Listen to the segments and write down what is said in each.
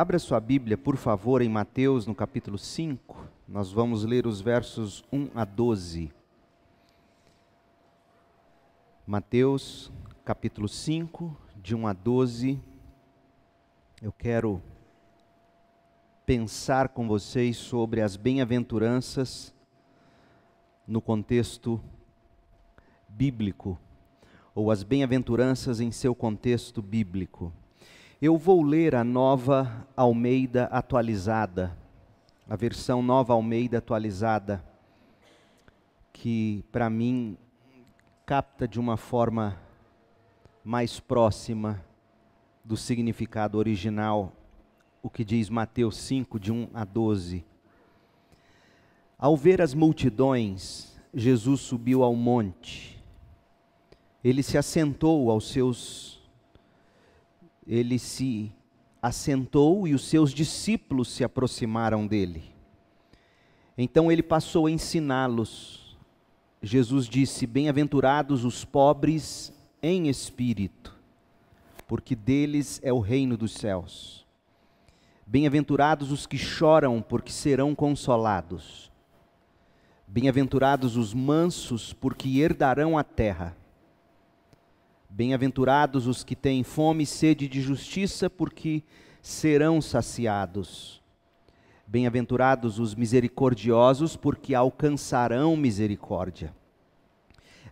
Abra sua Bíblia, por favor, em Mateus, no capítulo 5. Nós vamos ler os versos 1 a 12. Mateus, capítulo 5, de 1 a 12. Eu quero pensar com vocês sobre as bem-aventuranças no contexto bíblico, ou as bem-aventuranças em seu contexto bíblico. Eu vou ler a nova Almeida atualizada, a versão nova Almeida atualizada, que para mim capta de uma forma mais próxima do significado original o que diz Mateus 5, de 1 a 12. Ao ver as multidões, Jesus subiu ao monte. Ele se assentou aos seus ele se assentou e os seus discípulos se aproximaram dele. Então ele passou a ensiná-los. Jesus disse: Bem-aventurados os pobres em espírito, porque deles é o reino dos céus. Bem-aventurados os que choram, porque serão consolados. Bem-aventurados os mansos, porque herdarão a terra. Bem-aventurados os que têm fome e sede de justiça, porque serão saciados. Bem-aventurados os misericordiosos, porque alcançarão misericórdia.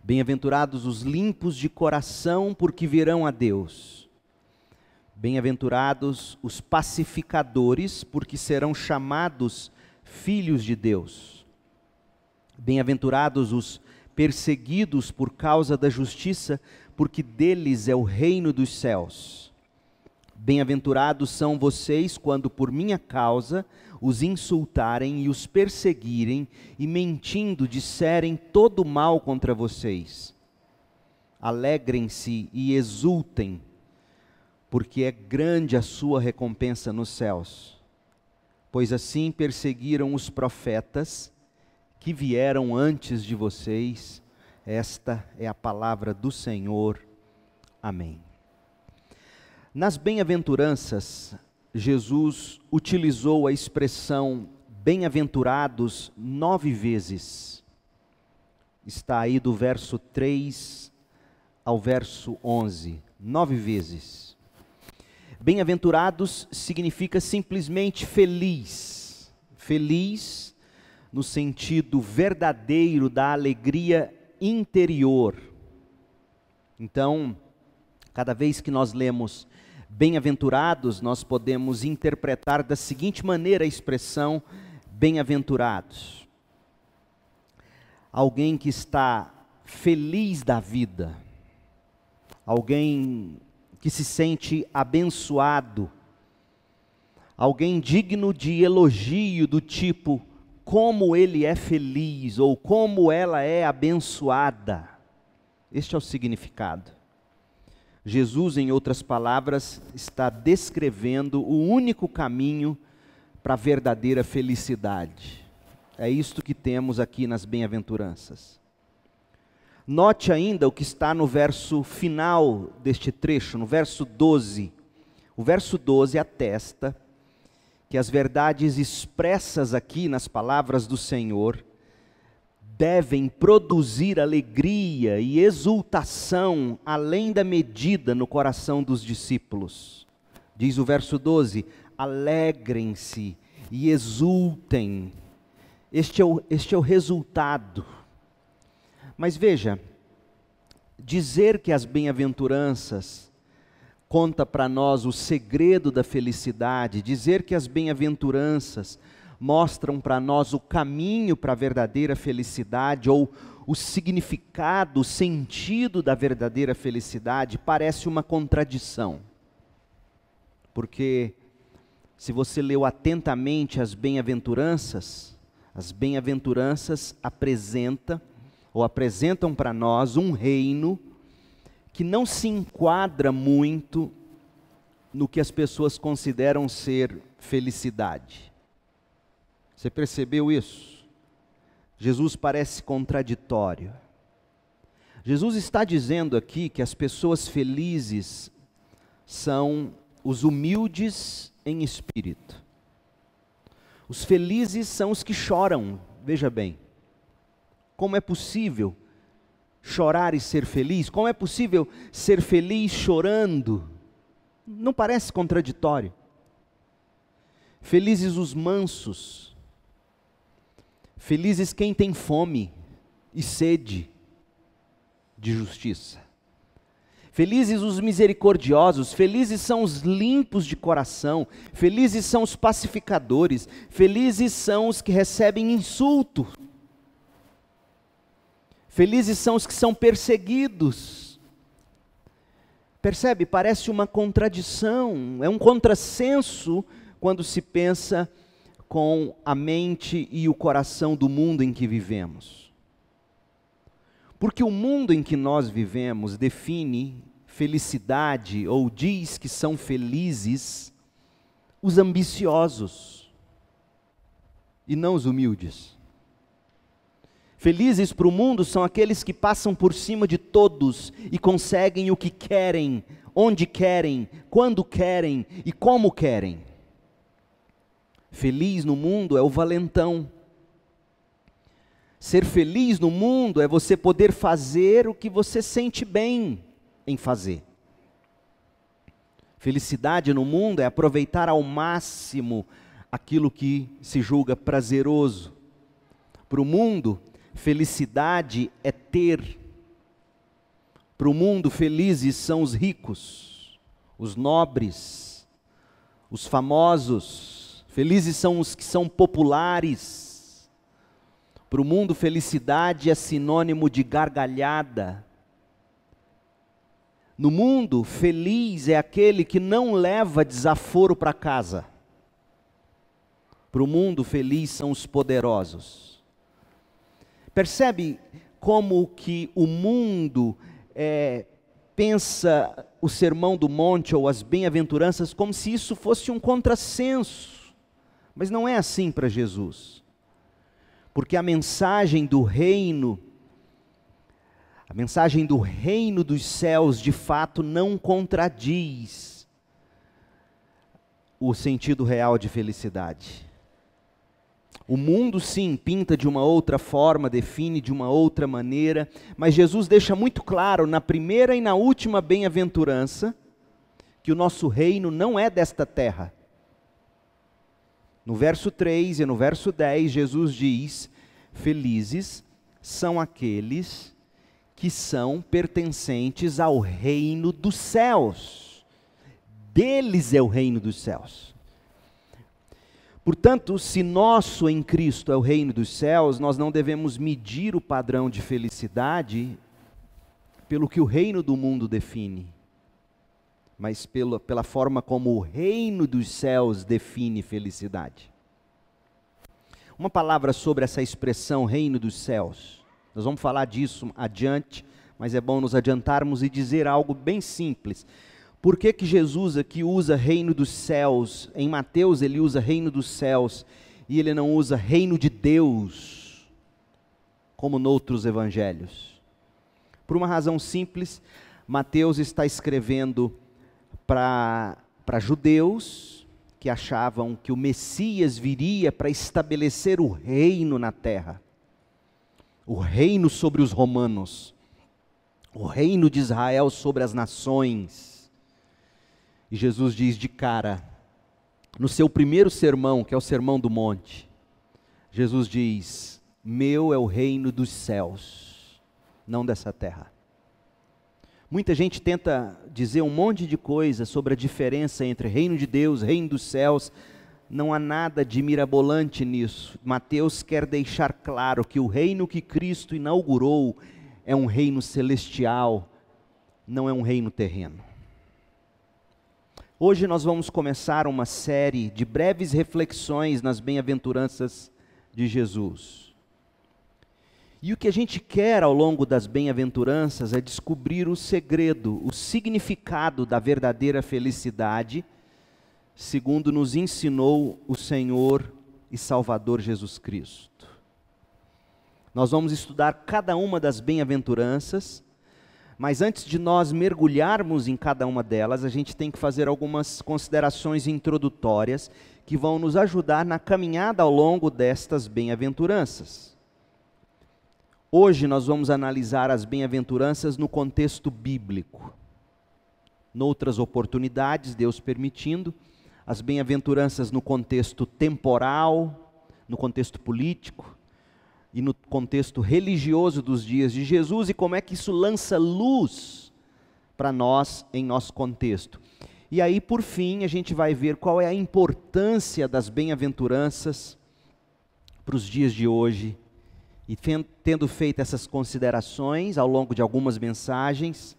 Bem-aventurados os limpos de coração, porque verão a Deus. Bem-aventurados os pacificadores, porque serão chamados filhos de Deus. Bem-aventurados os perseguidos por causa da justiça, porque deles é o reino dos céus. Bem-aventurados são vocês quando por minha causa os insultarem e os perseguirem e mentindo disserem todo mal contra vocês. Alegrem-se e exultem, porque é grande a sua recompensa nos céus. Pois assim perseguiram os profetas que vieram antes de vocês esta é a palavra do Senhor. Amém. Nas bem-aventuranças, Jesus utilizou a expressão bem-aventurados nove vezes. Está aí do verso 3 ao verso 11, nove vezes. Bem-aventurados significa simplesmente feliz. Feliz no sentido verdadeiro da alegria interior. Então, cada vez que nós lemos bem-aventurados, nós podemos interpretar da seguinte maneira a expressão bem-aventurados. Alguém que está feliz da vida, alguém que se sente abençoado, alguém digno de elogio do tipo: como ele é feliz ou como ela é abençoada. Este é o significado. Jesus, em outras palavras, está descrevendo o único caminho para a verdadeira felicidade. É isto que temos aqui nas bem-aventuranças. Note ainda o que está no verso final deste trecho, no verso 12. O verso 12 atesta que as verdades expressas aqui nas palavras do Senhor devem produzir alegria e exultação além da medida no coração dos discípulos. Diz o verso 12: alegrem-se e exultem. Este é, o, este é o resultado. Mas veja, dizer que as bem-aventuranças conta para nós o segredo da felicidade, dizer que as bem-aventuranças mostram para nós o caminho para a verdadeira felicidade ou o significado, o sentido da verdadeira felicidade, parece uma contradição. Porque se você leu atentamente as bem-aventuranças, as bem-aventuranças apresenta ou apresentam para nós um reino que não se enquadra muito no que as pessoas consideram ser felicidade. Você percebeu isso? Jesus parece contraditório. Jesus está dizendo aqui que as pessoas felizes são os humildes em espírito. Os felizes são os que choram, veja bem. Como é possível chorar e ser feliz? Como é possível ser feliz chorando? Não parece contraditório. Felizes os mansos, felizes quem tem fome e sede de justiça. Felizes os misericordiosos, felizes são os limpos de coração, felizes são os pacificadores, felizes são os que recebem insulto Felizes são os que são perseguidos. Percebe? Parece uma contradição, é um contrassenso quando se pensa com a mente e o coração do mundo em que vivemos. Porque o mundo em que nós vivemos define felicidade ou diz que são felizes os ambiciosos e não os humildes. Felizes para o mundo são aqueles que passam por cima de todos e conseguem o que querem, onde querem, quando querem e como querem. Feliz no mundo é o valentão. Ser feliz no mundo é você poder fazer o que você sente bem em fazer. Felicidade no mundo é aproveitar ao máximo aquilo que se julga prazeroso. Para o mundo, Felicidade é ter. Para o mundo, felizes são os ricos, os nobres, os famosos. Felizes são os que são populares. Para o mundo, felicidade é sinônimo de gargalhada. No mundo, feliz é aquele que não leva desaforo para casa. Para o mundo, feliz são os poderosos. Percebe como que o mundo é, pensa o sermão do monte ou as bem-aventuranças como se isso fosse um contrassenso. Mas não é assim para Jesus. Porque a mensagem do reino, a mensagem do reino dos céus, de fato, não contradiz o sentido real de felicidade. O mundo, sim, pinta de uma outra forma, define de uma outra maneira, mas Jesus deixa muito claro na primeira e na última bem-aventurança que o nosso reino não é desta terra. No verso 3 e no verso 10, Jesus diz: Felizes são aqueles que são pertencentes ao reino dos céus. Deles é o reino dos céus. Portanto, se nosso em Cristo é o reino dos céus, nós não devemos medir o padrão de felicidade pelo que o reino do mundo define, mas pela, pela forma como o reino dos céus define felicidade. Uma palavra sobre essa expressão reino dos céus. Nós vamos falar disso adiante, mas é bom nos adiantarmos e dizer algo bem simples. Por que, que Jesus aqui usa reino dos céus? Em Mateus ele usa reino dos céus e ele não usa reino de Deus, como noutros evangelhos. Por uma razão simples, Mateus está escrevendo para judeus que achavam que o Messias viria para estabelecer o reino na terra, o reino sobre os romanos, o reino de Israel sobre as nações. E Jesus diz de cara, no seu primeiro sermão, que é o Sermão do Monte, Jesus diz: Meu é o reino dos céus, não dessa terra. Muita gente tenta dizer um monte de coisa sobre a diferença entre reino de Deus, reino dos céus. Não há nada de mirabolante nisso. Mateus quer deixar claro que o reino que Cristo inaugurou é um reino celestial, não é um reino terreno. Hoje nós vamos começar uma série de breves reflexões nas bem-aventuranças de Jesus. E o que a gente quer ao longo das bem-aventuranças é descobrir o segredo, o significado da verdadeira felicidade, segundo nos ensinou o Senhor e Salvador Jesus Cristo. Nós vamos estudar cada uma das bem-aventuranças mas antes de nós mergulharmos em cada uma delas, a gente tem que fazer algumas considerações introdutórias que vão nos ajudar na caminhada ao longo destas bem-aventuranças. Hoje nós vamos analisar as bem-aventuranças no contexto bíblico. Noutras oportunidades, Deus permitindo, as bem-aventuranças no contexto temporal, no contexto político, e no contexto religioso dos dias de Jesus e como é que isso lança luz para nós em nosso contexto. E aí, por fim, a gente vai ver qual é a importância das bem-aventuranças para os dias de hoje. E tendo feito essas considerações ao longo de algumas mensagens,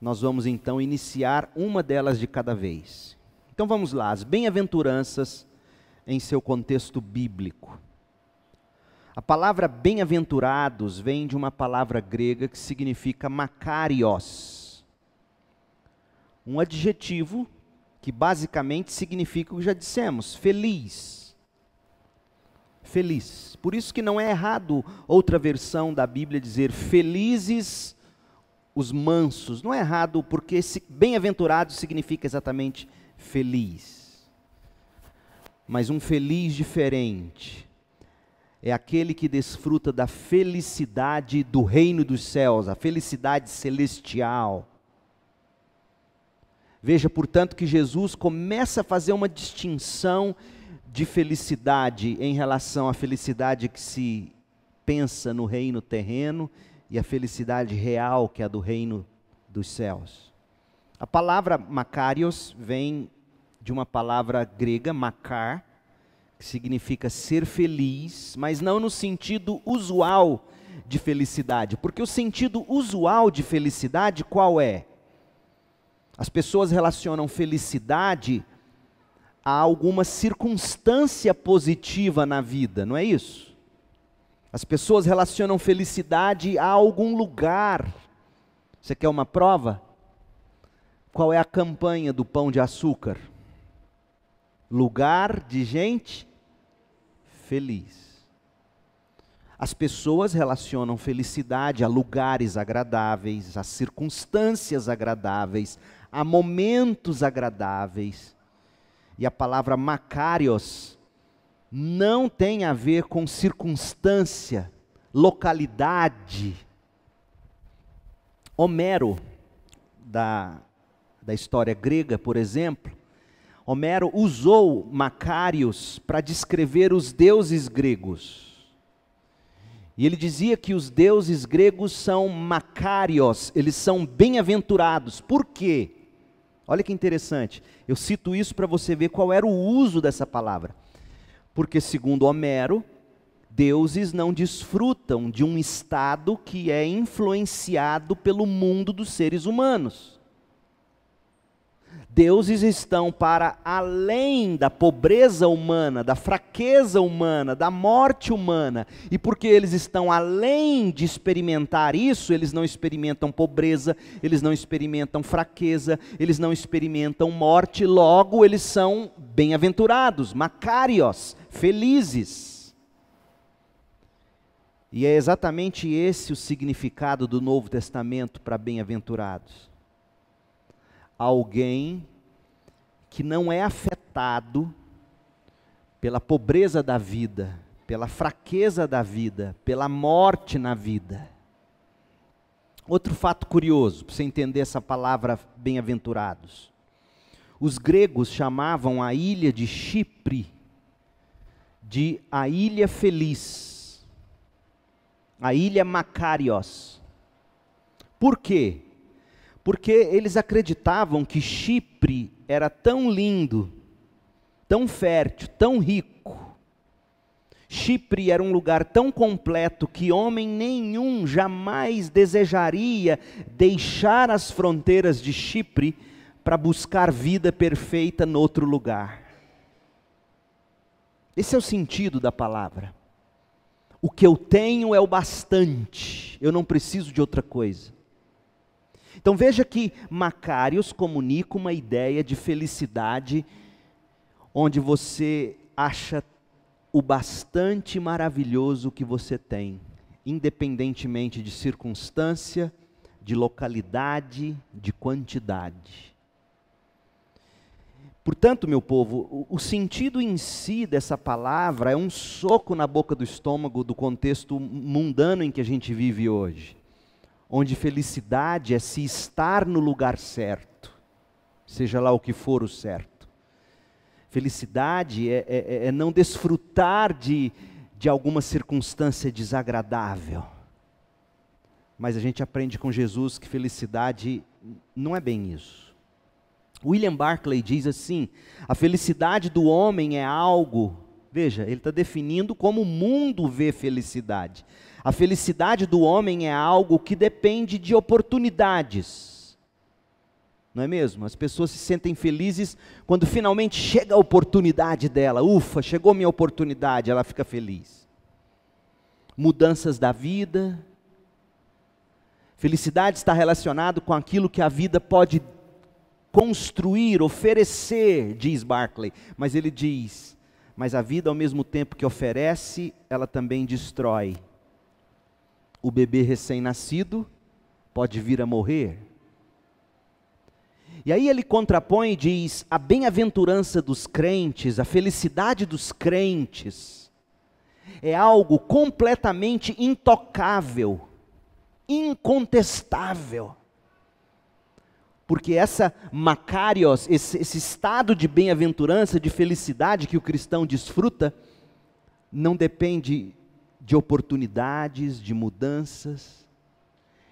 nós vamos então iniciar uma delas de cada vez. Então vamos lá, as bem-aventuranças em seu contexto bíblico. A palavra bem-aventurados vem de uma palavra grega que significa makarios. Um adjetivo que basicamente significa o que já dissemos, feliz. Feliz. Por isso que não é errado outra versão da Bíblia dizer felizes os mansos. Não é errado porque bem-aventurado significa exatamente feliz. Mas um feliz diferente é aquele que desfruta da felicidade do reino dos céus, a felicidade celestial. Veja, portanto, que Jesus começa a fazer uma distinção de felicidade em relação à felicidade que se pensa no reino terreno e a felicidade real que é a do reino dos céus. A palavra Macarios vem de uma palavra grega, Macar, que significa ser feliz, mas não no sentido usual de felicidade, porque o sentido usual de felicidade qual é? As pessoas relacionam felicidade a alguma circunstância positiva na vida, não é isso? As pessoas relacionam felicidade a algum lugar. Você quer uma prova? Qual é a campanha do pão de açúcar? lugar de gente feliz. As pessoas relacionam felicidade a lugares agradáveis, a circunstâncias agradáveis, a momentos agradáveis. E a palavra Macarios não tem a ver com circunstância, localidade. Homero, da, da história grega, por exemplo, Homero usou Macários para descrever os deuses gregos. E ele dizia que os deuses gregos são macários, eles são bem-aventurados. Por quê? Olha que interessante. Eu cito isso para você ver qual era o uso dessa palavra. Porque, segundo Homero, deuses não desfrutam de um estado que é influenciado pelo mundo dos seres humanos deuses estão para além da pobreza humana, da fraqueza humana, da morte humana. E porque eles estão além de experimentar isso, eles não experimentam pobreza, eles não experimentam fraqueza, eles não experimentam morte, logo eles são bem-aventurados, macarios, felizes. E é exatamente esse o significado do Novo Testamento para bem-aventurados alguém que não é afetado pela pobreza da vida, pela fraqueza da vida, pela morte na vida. Outro fato curioso, para você entender essa palavra bem-aventurados. Os gregos chamavam a ilha de Chipre de a ilha feliz, a ilha Macarios. Por quê? porque eles acreditavam que Chipre era tão lindo, tão fértil, tão rico. Chipre era um lugar tão completo que homem nenhum jamais desejaria deixar as fronteiras de Chipre para buscar vida perfeita noutro lugar. Esse é o sentido da palavra. O que eu tenho é o bastante, eu não preciso de outra coisa. Então veja que Macários comunica uma ideia de felicidade onde você acha o bastante maravilhoso que você tem, independentemente de circunstância, de localidade, de quantidade. Portanto, meu povo, o, sentido em si dessa palavra é um soco na boca do estômago do contexto mundano em que a gente vive hoje onde felicidade é se estar no lugar certo, seja lá o que for o certo. Felicidade é, é, é, é não desfrutar de, de alguma circunstância desagradável. Mas a gente aprende com Jesus que felicidade não é bem isso. William Barclay diz assim: a felicidade do homem é algo, veja, ele está definindo como o mundo vê felicidade. A felicidade do homem é algo que depende de oportunidades. Não é mesmo? As pessoas se sentem felizes quando finalmente chega a oportunidade dela. Ufa, chegou minha oportunidade, ela fica feliz. Mudanças da vida. Felicidade está relacionado com aquilo que a vida pode construir, oferecer, diz Barclay. Mas ele diz: mas a vida, ao mesmo tempo que oferece, ela também destrói o bebê recém-nascido pode vir a morrer. E aí ele contrapõe e diz: a bem-aventurança dos crentes, a felicidade dos crentes, é algo completamente intocável, incontestável. Porque essa macarios, esse, esse estado de bem-aventurança, de felicidade que o cristão desfruta, não depende de oportunidades, de mudanças.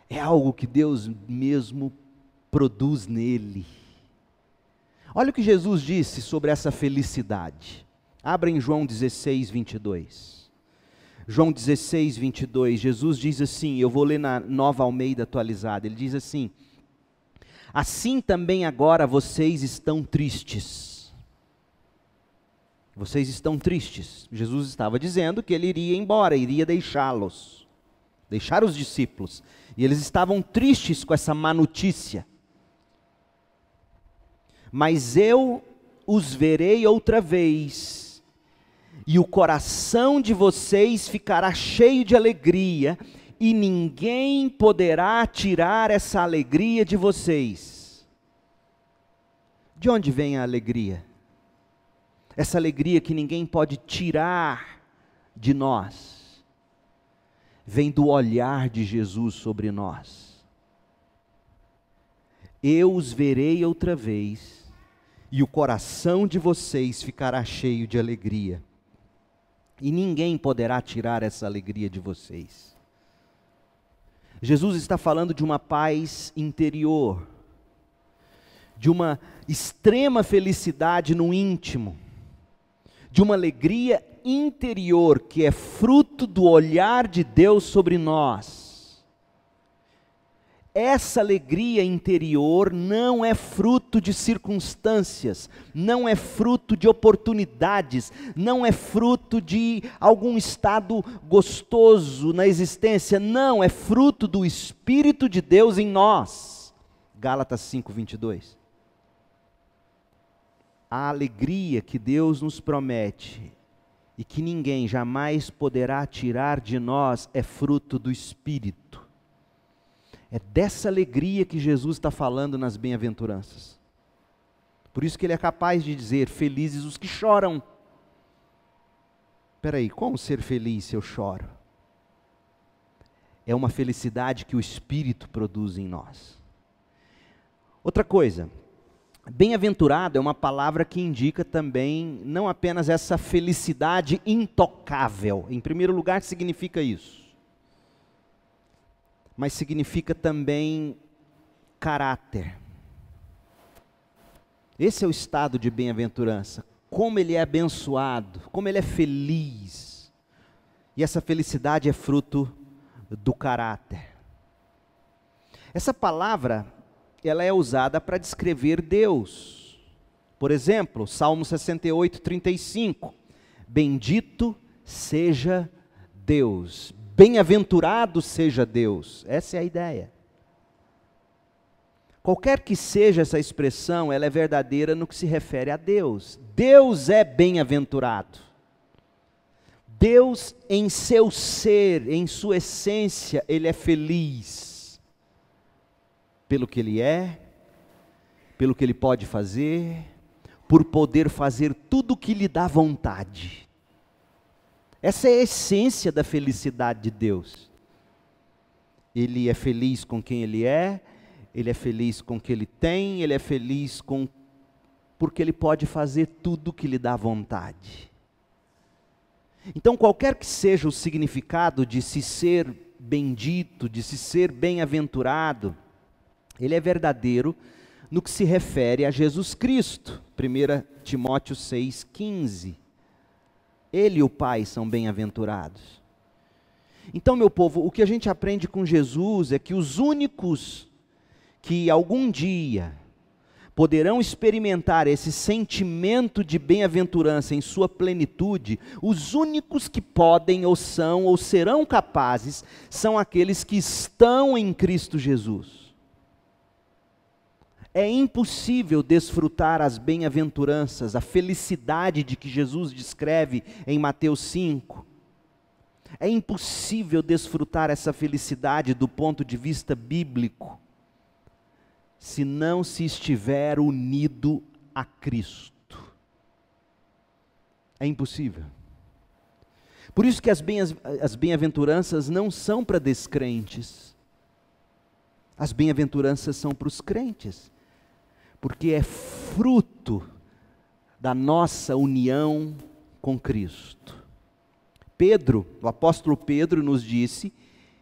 É algo que Deus mesmo produz nele. Olha o que Jesus disse sobre essa felicidade. Abra em João 16, 22. João 16, 22. Jesus diz assim: Eu vou ler na nova Almeida atualizada. Ele diz assim: Assim também agora vocês estão tristes vocês estão tristes. Jesus estava dizendo que ele iria embora, iria deixá-los, deixar os discípulos. E eles estavam tristes com essa má notícia. Mas eu os verei outra vez, e o coração de vocês ficará cheio de alegria, e ninguém poderá tirar essa alegria de vocês. De onde vem a alegria? essa alegria que ninguém pode tirar de nós, vem do olhar de Jesus sobre nós. Eu os verei outra vez, e o coração de vocês ficará cheio de alegria, e ninguém poderá tirar essa alegria de vocês. Jesus está falando de uma paz interior, de uma extrema felicidade no íntimo de uma alegria interior que é fruto do olhar de Deus sobre nós. Essa alegria interior não é fruto de circunstâncias, não é fruto de oportunidades, não é fruto de algum estado gostoso na existência, não, é fruto do Espírito de Deus em nós. Gálatas 5, 22 a alegria que Deus nos promete e que ninguém jamais poderá tirar de nós é fruto do Espírito. É dessa alegria que Jesus está falando nas bem-aventuranças. Por isso que ele é capaz de dizer: Felizes os que choram. Peraí, como ser feliz se eu choro? É uma felicidade que o Espírito produz em nós. Outra coisa, Bem-aventurado é uma palavra que indica também não apenas essa felicidade intocável. Em primeiro lugar, significa isso. Mas significa também caráter. Esse é o estado de bem-aventurança. Como ele é abençoado, como ele é feliz. E essa felicidade é fruto do caráter. Essa palavra ela é usada para descrever Deus. Por exemplo, Salmo 68, 35. Bendito seja Deus, bem-aventurado seja Deus. Essa é a ideia. Qualquer que seja essa expressão, ela é verdadeira no que se refere a Deus. Deus é bem-aventurado. Deus, em seu ser, em sua essência, ele é feliz pelo que Ele é, pelo que Ele pode fazer, por poder fazer tudo o que lhe dá vontade. Essa é a essência da felicidade de Deus. Ele é feliz com quem Ele é, Ele é feliz com o que Ele tem, Ele é feliz com porque Ele pode fazer tudo o que lhe dá vontade. Então, qualquer que seja o significado de se ser bendito, de se ser bem-aventurado, ele é verdadeiro no que se refere a Jesus Cristo. 1 Timóteo 6,15. Ele e o Pai são bem-aventurados. Então, meu povo, o que a gente aprende com Jesus é que os únicos que algum dia poderão experimentar esse sentimento de bem-aventurança em sua plenitude, os únicos que podem ou são ou serão capazes são aqueles que estão em Cristo Jesus. É impossível desfrutar as bem-aventuranças, a felicidade de que Jesus descreve em Mateus 5. É impossível desfrutar essa felicidade do ponto de vista bíblico, se não se estiver unido a Cristo. É impossível. Por isso que as bem-aventuranças não são para descrentes. As bem-aventuranças são para os crentes porque é fruto da nossa união com Cristo. Pedro, o apóstolo Pedro, nos disse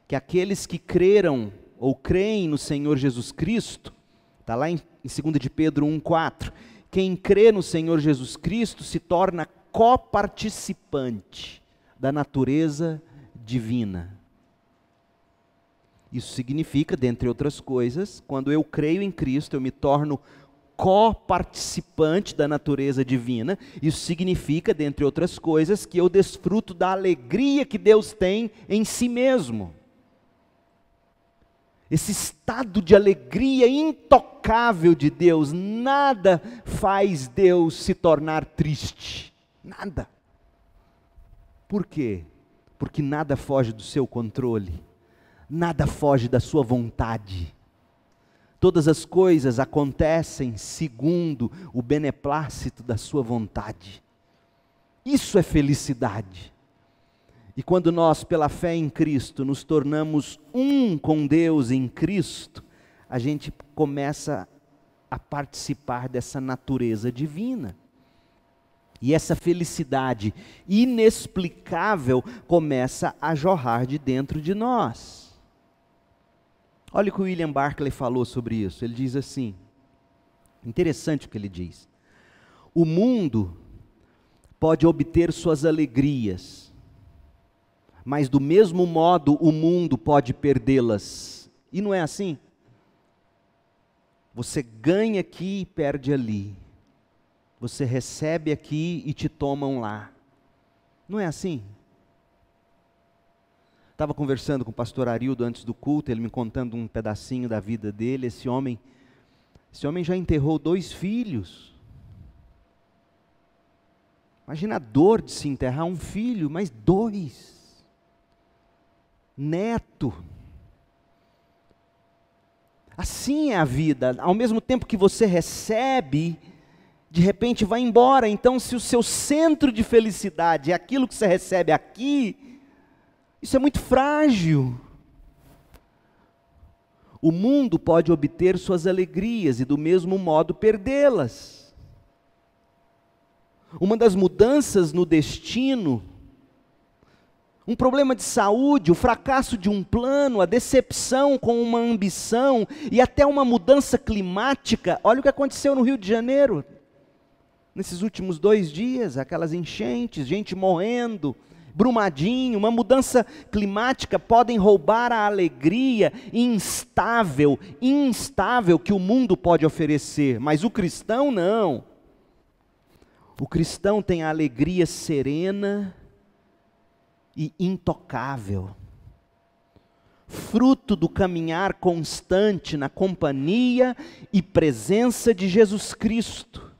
que aqueles que creram ou creem no Senhor Jesus Cristo, está lá em, em 2 de Pedro 1,4, quem crê no Senhor Jesus Cristo se torna coparticipante da natureza divina. Isso significa, dentre outras coisas, quando eu creio em Cristo, eu me torno coparticipante da natureza divina. Isso significa, dentre outras coisas, que eu desfruto da alegria que Deus tem em si mesmo. Esse estado de alegria intocável de Deus, nada faz Deus se tornar triste. Nada. Por quê? Porque nada foge do seu controle, nada foge da sua vontade Todas as coisas acontecem segundo o beneplácito da Sua vontade. Isso é felicidade. E quando nós, pela fé em Cristo, nos tornamos um com Deus em Cristo, a gente começa a participar dessa natureza divina. E essa felicidade inexplicável começa a jorrar de dentro de nós. Olha o que o William Barclay falou sobre isso. Ele diz assim: interessante o que ele diz. O mundo pode obter suas alegrias, mas do mesmo modo o mundo pode perdê-las. E não é assim? Você ganha aqui e perde ali. Você recebe aqui e te tomam lá. Não é assim? Estava conversando com o pastor Arildo antes do culto, ele me contando um pedacinho da vida dele. Esse homem, esse homem já enterrou dois filhos. Imagina a dor de se enterrar um filho, mas dois. Neto. Assim é a vida. Ao mesmo tempo que você recebe, de repente vai embora. Então, se o seu centro de felicidade é aquilo que você recebe aqui, isso é muito frágil. O mundo pode obter suas alegrias e, do mesmo modo, perdê-las. Uma das mudanças no destino, um problema de saúde, o fracasso de um plano, a decepção com uma ambição e até uma mudança climática. Olha o que aconteceu no Rio de Janeiro nesses últimos dois dias aquelas enchentes, gente morrendo Brumadinho, uma mudança climática podem roubar a alegria instável, instável que o mundo pode oferecer, mas o cristão não. O cristão tem a alegria serena e intocável, fruto do caminhar constante na companhia e presença de Jesus Cristo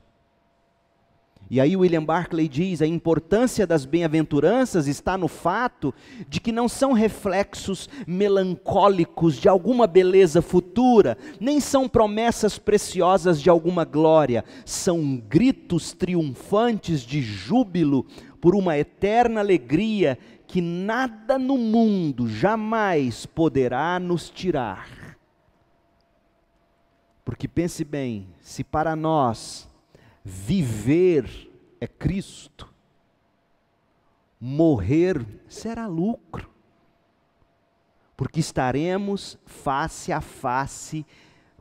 e aí William Barclay diz: a importância das bem-aventuranças está no fato de que não são reflexos melancólicos de alguma beleza futura, nem são promessas preciosas de alguma glória, são gritos triunfantes de júbilo por uma eterna alegria que nada no mundo jamais poderá nos tirar. Porque pense bem, se para nós Viver é Cristo, morrer será lucro, porque estaremos face a face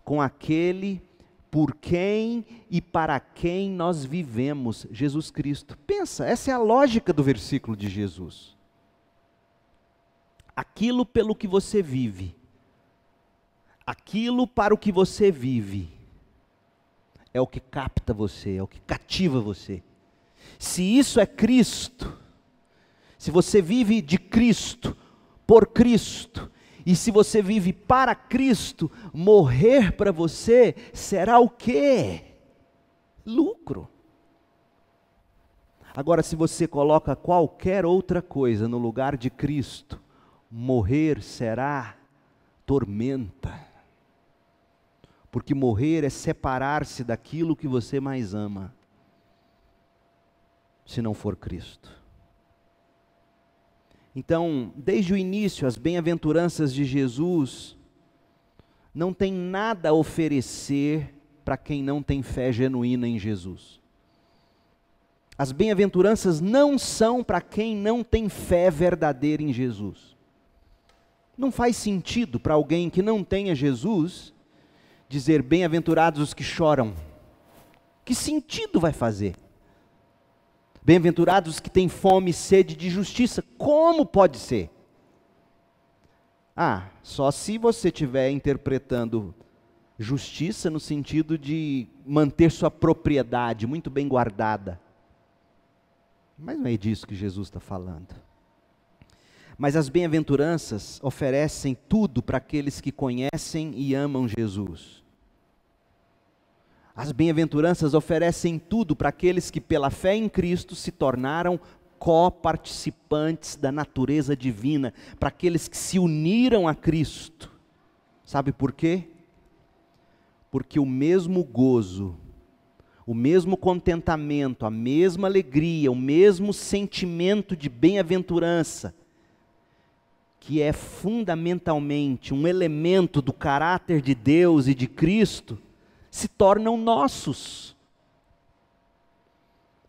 com aquele por quem e para quem nós vivemos, Jesus Cristo. Pensa, essa é a lógica do versículo de Jesus. Aquilo pelo que você vive, aquilo para o que você vive, é o que capta você, é o que cativa você. Se isso é Cristo, se você vive de Cristo, por Cristo, e se você vive para Cristo, morrer para você será o quê? Lucro. Agora, se você coloca qualquer outra coisa no lugar de Cristo, morrer será tormenta porque morrer é separar-se daquilo que você mais ama, se não for Cristo. Então, desde o início, as bem-aventuranças de Jesus não tem nada a oferecer para quem não tem fé genuína em Jesus. As bem-aventuranças não são para quem não tem fé verdadeira em Jesus. Não faz sentido para alguém que não tenha Jesus dizer bem-aventurados os que choram? Que sentido vai fazer? Bem-aventurados os que têm fome e sede de justiça, como pode ser? Ah, só se você estiver interpretando justiça no sentido de manter sua propriedade muito bem guardada. Mas não é disso que Jesus está falando. Mas as bem-aventuranças oferecem tudo para aqueles que conhecem e amam Jesus. As bem-aventuranças oferecem tudo para aqueles que, pela fé em Cristo, se tornaram coparticipantes da natureza divina, para aqueles que se uniram a Cristo. Sabe por quê? Porque o mesmo gozo, o mesmo contentamento, a mesma alegria, o mesmo sentimento de bem-aventurança, que é fundamentalmente um elemento do caráter de Deus e de Cristo, se tornam nossos.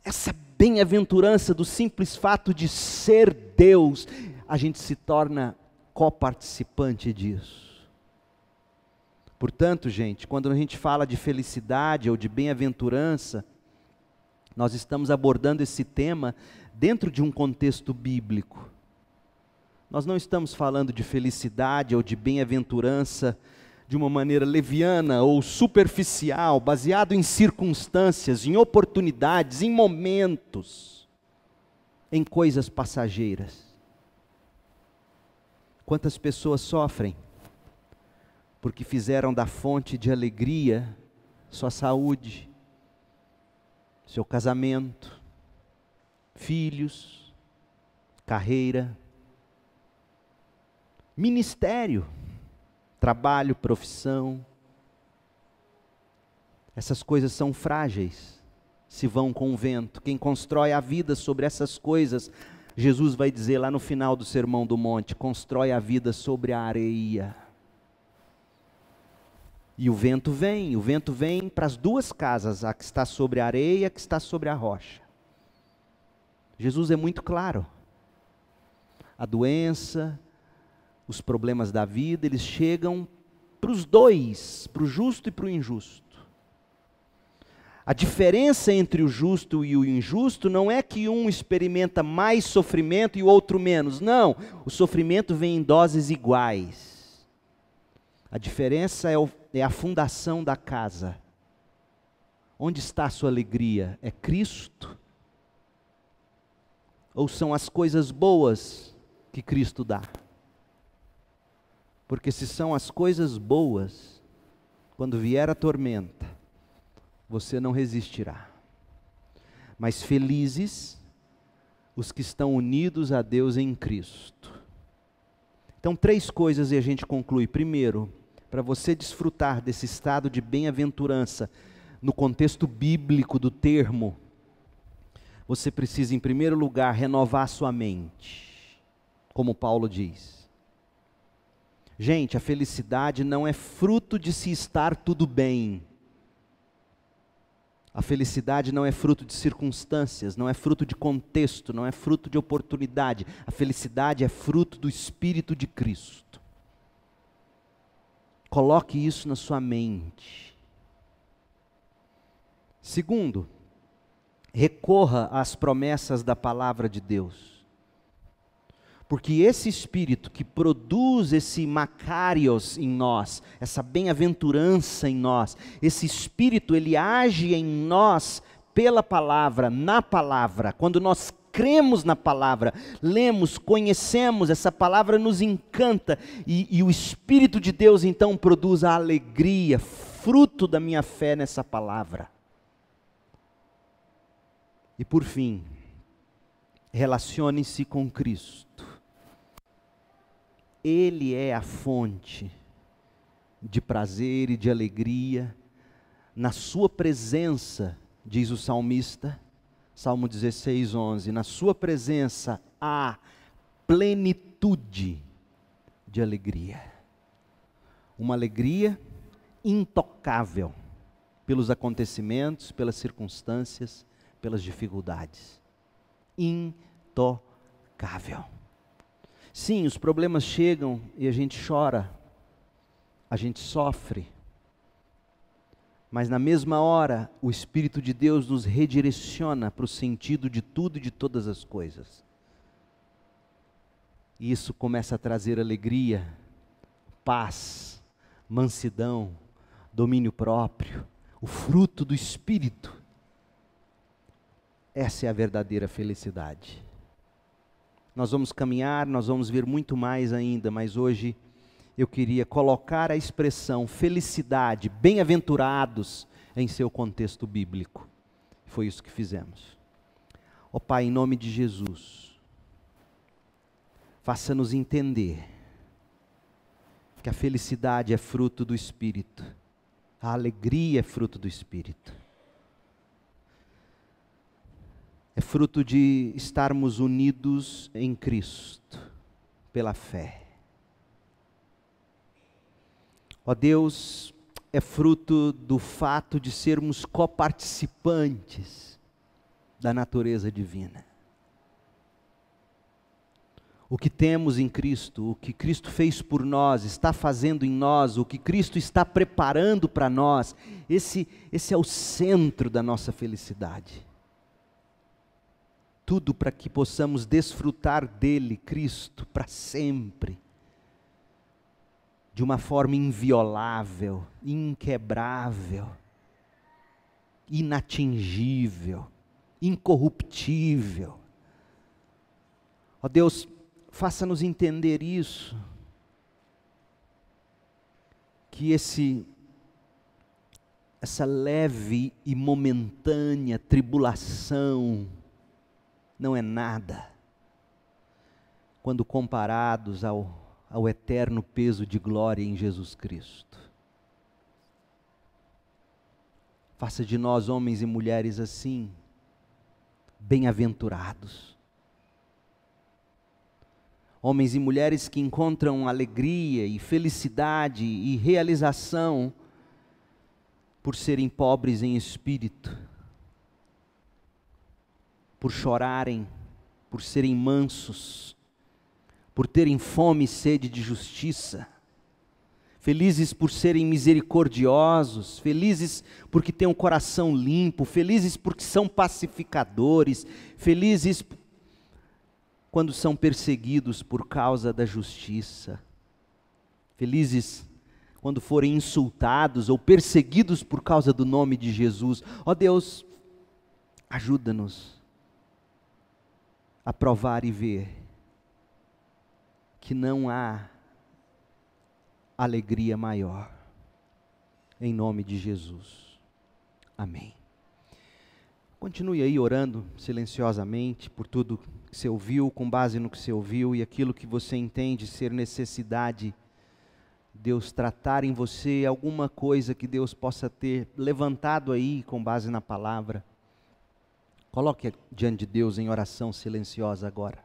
Essa bem-aventurança do simples fato de ser Deus, a gente se torna coparticipante disso. Portanto, gente, quando a gente fala de felicidade ou de bem-aventurança, nós estamos abordando esse tema dentro de um contexto bíblico. Nós não estamos falando de felicidade ou de bem-aventurança de uma maneira leviana ou superficial, baseado em circunstâncias, em oportunidades, em momentos, em coisas passageiras. Quantas pessoas sofrem porque fizeram da fonte de alegria sua saúde, seu casamento, filhos, carreira, ministério trabalho, profissão. Essas coisas são frágeis, se vão com o vento. Quem constrói a vida sobre essas coisas, Jesus vai dizer lá no final do Sermão do Monte: constrói a vida sobre a areia. E o vento vem, o vento vem para as duas casas, a que está sobre a areia e a que está sobre a rocha. Jesus é muito claro. A doença, os problemas da vida, eles chegam para os dois, para o justo e para o injusto. A diferença entre o justo e o injusto não é que um experimenta mais sofrimento e o outro menos. Não, o sofrimento vem em doses iguais. A diferença é, o, é a fundação da casa. Onde está a sua alegria? É Cristo? Ou são as coisas boas que Cristo dá? Porque se são as coisas boas, quando vier a tormenta, você não resistirá. Mas felizes os que estão unidos a Deus em Cristo. Então, três coisas e a gente conclui. Primeiro, para você desfrutar desse estado de bem-aventurança, no contexto bíblico do termo, você precisa, em primeiro lugar, renovar sua mente, como Paulo diz. Gente, a felicidade não é fruto de se estar tudo bem. A felicidade não é fruto de circunstâncias, não é fruto de contexto, não é fruto de oportunidade. A felicidade é fruto do Espírito de Cristo. Coloque isso na sua mente. Segundo, recorra às promessas da palavra de Deus. Porque esse espírito que produz esse macários em nós, essa bem-aventurança em nós, esse espírito ele age em nós pela palavra, na palavra. Quando nós cremos na palavra, lemos, conhecemos, essa palavra nos encanta e, e o espírito de Deus então produz a alegria, fruto da minha fé nessa palavra. E por fim, relacione-se com Cristo. Ele é a fonte de prazer e de alegria. Na Sua presença, diz o salmista, Salmo 16, 11: Na Sua presença há plenitude de alegria. Uma alegria intocável pelos acontecimentos, pelas circunstâncias, pelas dificuldades. Intocável. Sim, os problemas chegam e a gente chora, a gente sofre. Mas na mesma hora, o Espírito de Deus nos redireciona para o sentido de tudo e de todas as coisas. E isso começa a trazer alegria, paz, mansidão, domínio próprio, o fruto do Espírito. Essa é a verdadeira felicidade. Nós vamos caminhar, nós vamos ver muito mais ainda, mas hoje eu queria colocar a expressão felicidade, bem-aventurados, em seu contexto bíblico. Foi isso que fizemos. Ó oh, Pai, em nome de Jesus, faça-nos entender que a felicidade é fruto do Espírito, a alegria é fruto do Espírito. é fruto de estarmos unidos em Cristo, pela fé. Ó Deus, é fruto do fato de sermos coparticipantes da natureza divina. O que temos em Cristo, o que Cristo fez por nós, está fazendo em nós, o que Cristo está preparando para nós, esse, esse é o centro da nossa felicidade tudo para que possamos desfrutar dele, Cristo, para sempre, de uma forma inviolável, inquebrável, inatingível, incorruptível. Ó oh Deus, faça-nos entender isso, que esse essa leve e momentânea tribulação não é nada quando comparados ao, ao eterno peso de glória em Jesus Cristo. Faça de nós, homens e mulheres, assim, bem-aventurados. Homens e mulheres que encontram alegria e felicidade e realização por serem pobres em espírito por chorarem, por serem mansos, por terem fome e sede de justiça. Felizes por serem misericordiosos, felizes porque têm um coração limpo, felizes porque são pacificadores, felizes quando são perseguidos por causa da justiça. Felizes quando forem insultados ou perseguidos por causa do nome de Jesus. Ó oh Deus, ajuda-nos a provar e ver que não há alegria maior. Em nome de Jesus. Amém. Continue aí orando silenciosamente por tudo que você ouviu, com base no que você ouviu e aquilo que você entende ser necessidade. Deus tratar em você alguma coisa que Deus possa ter levantado aí com base na palavra. Coloque diante de Deus em oração silenciosa agora.